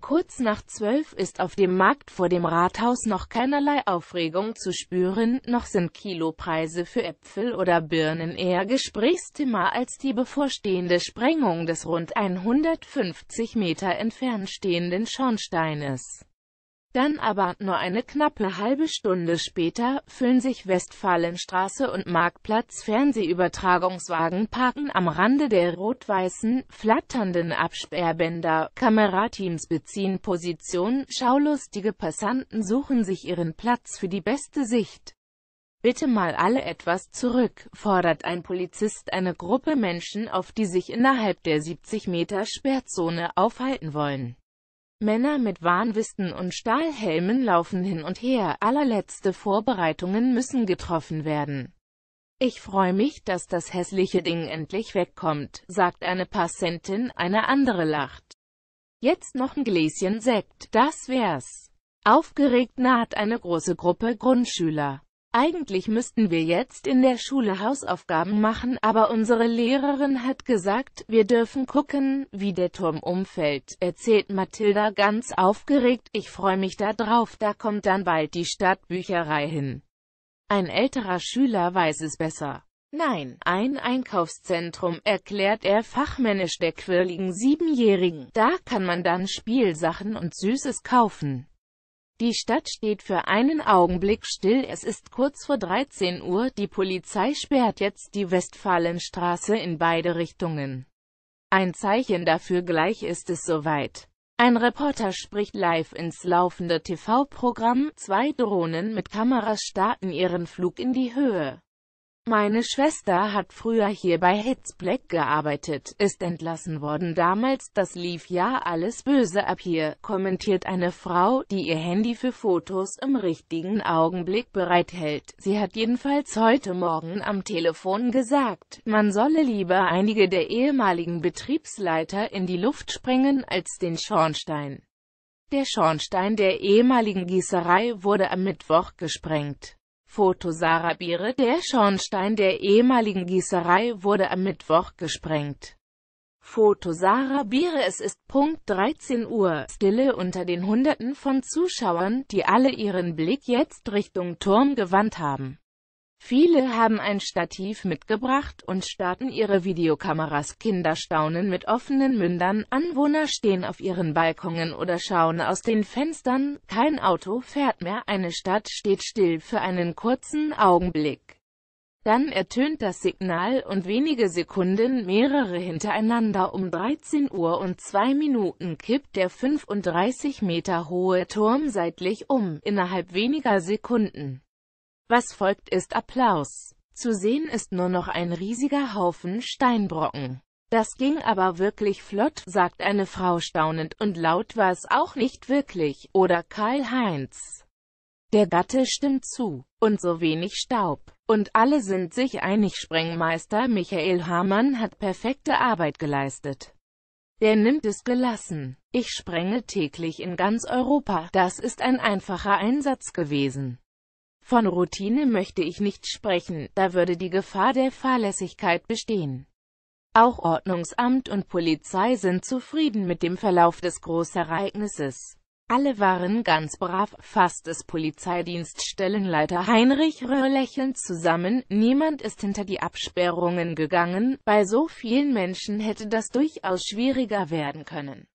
kurz nach zwölf ist auf dem Markt vor dem Rathaus noch keinerlei Aufregung zu spüren, noch sind Kilopreise für Äpfel oder Birnen eher Gesprächsthema als die bevorstehende Sprengung des rund 150 Meter entfernt stehenden Schornsteines. Dann aber, nur eine knappe halbe Stunde später, füllen sich Westfalenstraße und Marktplatz Fernsehübertragungswagen parken am Rande der rot-weißen, flatternden Absperrbänder, Kamerateams beziehen Position, schaulustige Passanten suchen sich ihren Platz für die beste Sicht. Bitte mal alle etwas zurück, fordert ein Polizist eine Gruppe Menschen auf, die sich innerhalb der 70 Meter Sperrzone aufhalten wollen. Männer mit Warnwisten und Stahlhelmen laufen hin und her, allerletzte Vorbereitungen müssen getroffen werden. Ich freue mich, dass das hässliche Ding endlich wegkommt, sagt eine Passentin, eine andere lacht. Jetzt noch ein Gläschen Sekt, das wär's. Aufgeregt naht eine große Gruppe Grundschüler. Eigentlich müssten wir jetzt in der Schule Hausaufgaben machen, aber unsere Lehrerin hat gesagt, wir dürfen gucken, wie der Turm umfällt, erzählt Mathilda ganz aufgeregt, ich freue mich da drauf, da kommt dann bald die Stadtbücherei hin. Ein älterer Schüler weiß es besser. Nein, ein Einkaufszentrum, erklärt er fachmännisch der quirligen Siebenjährigen, da kann man dann Spielsachen und Süßes kaufen. Die Stadt steht für einen Augenblick still, es ist kurz vor 13 Uhr, die Polizei sperrt jetzt die Westfalenstraße in beide Richtungen. Ein Zeichen dafür gleich ist es soweit. Ein Reporter spricht live ins laufende TV-Programm, zwei Drohnen mit Kameras starten ihren Flug in die Höhe. Meine Schwester hat früher hier bei Hits Black gearbeitet, ist entlassen worden damals, das lief ja alles böse ab hier, kommentiert eine Frau, die ihr Handy für Fotos im richtigen Augenblick bereithält. Sie hat jedenfalls heute Morgen am Telefon gesagt, man solle lieber einige der ehemaligen Betriebsleiter in die Luft sprengen als den Schornstein. Der Schornstein der ehemaligen Gießerei wurde am Mittwoch gesprengt. Foto Sarah Biere Der Schornstein der ehemaligen Gießerei wurde am Mittwoch gesprengt. Foto Sarah Biere Es ist Punkt 13 Uhr, Stille unter den Hunderten von Zuschauern, die alle ihren Blick jetzt Richtung Turm gewandt haben. Viele haben ein Stativ mitgebracht und starten ihre Videokameras. Kinder staunen mit offenen Mündern, Anwohner stehen auf ihren Balkonen oder schauen aus den Fenstern, kein Auto fährt mehr, eine Stadt steht still für einen kurzen Augenblick. Dann ertönt das Signal und wenige Sekunden mehrere hintereinander um 13 Uhr und 2 Minuten kippt der 35 Meter hohe Turm seitlich um, innerhalb weniger Sekunden. Was folgt ist Applaus. Zu sehen ist nur noch ein riesiger Haufen Steinbrocken. Das ging aber wirklich flott, sagt eine Frau staunend, und laut war es auch nicht wirklich, oder Karl-Heinz. Der Gatte stimmt zu, und so wenig Staub. Und alle sind sich einig, Sprengmeister Michael Hamann hat perfekte Arbeit geleistet. Der nimmt es gelassen. Ich sprenge täglich in ganz Europa, das ist ein einfacher Einsatz gewesen. Von Routine möchte ich nicht sprechen, da würde die Gefahr der Fahrlässigkeit bestehen. Auch Ordnungsamt und Polizei sind zufrieden mit dem Verlauf des Großereignisses. Alle waren ganz brav, fasst es Polizeidienststellenleiter Heinrich Röhr lächelnd zusammen, niemand ist hinter die Absperrungen gegangen, bei so vielen Menschen hätte das durchaus schwieriger werden können.